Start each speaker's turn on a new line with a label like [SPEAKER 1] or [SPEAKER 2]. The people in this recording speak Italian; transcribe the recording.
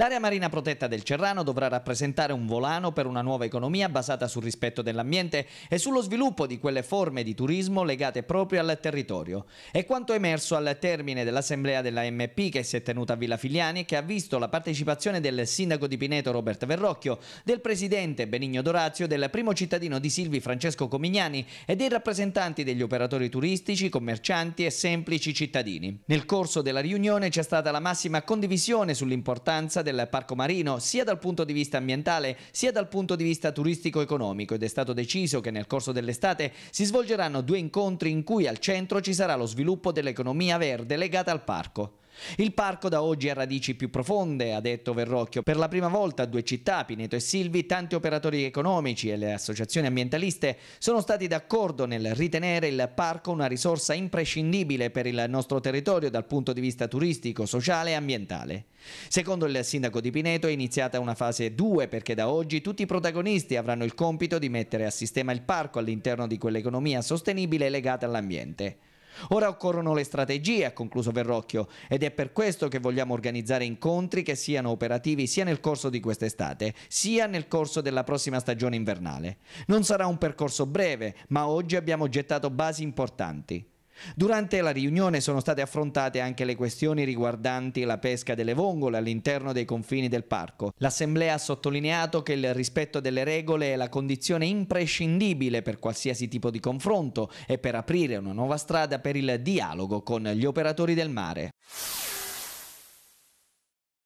[SPEAKER 1] L'area marina protetta del Cerrano dovrà rappresentare un volano per una nuova economia basata sul rispetto dell'ambiente e sullo sviluppo di quelle forme di turismo legate proprio al territorio. È quanto emerso al termine dell'assemblea della MP che si è tenuta a Villa Filiani e che ha visto la partecipazione del sindaco di Pineto Roberto Verrocchio, del presidente Benigno Dorazio, del primo cittadino di Silvi Francesco Comignani e dei rappresentanti degli operatori turistici, commercianti e semplici cittadini. Nel corso della riunione c'è stata la massima condivisione sull'importanza del del parco marino sia dal punto di vista ambientale sia dal punto di vista turistico-economico ed è stato deciso che nel corso dell'estate si svolgeranno due incontri in cui al centro ci sarà lo sviluppo dell'economia verde legata al parco. Il parco da oggi ha radici più profonde, ha detto Verrocchio. Per la prima volta a due città, Pineto e Silvi, tanti operatori economici e le associazioni ambientaliste sono stati d'accordo nel ritenere il parco una risorsa imprescindibile per il nostro territorio dal punto di vista turistico, sociale e ambientale. Secondo il sindaco di Pineto è iniziata una fase 2 perché da oggi tutti i protagonisti avranno il compito di mettere a sistema il parco all'interno di quell'economia sostenibile legata all'ambiente. Ora occorrono le strategie, ha concluso Verrocchio, ed è per questo che vogliamo organizzare incontri che siano operativi sia nel corso di quest'estate, sia nel corso della prossima stagione invernale. Non sarà un percorso breve, ma oggi abbiamo gettato basi importanti. Durante la riunione sono state affrontate anche le questioni riguardanti la pesca delle vongole all'interno dei confini del parco. L'Assemblea ha sottolineato che il rispetto delle regole è la condizione imprescindibile per qualsiasi tipo di confronto e per aprire una nuova strada per il dialogo con gli operatori del mare.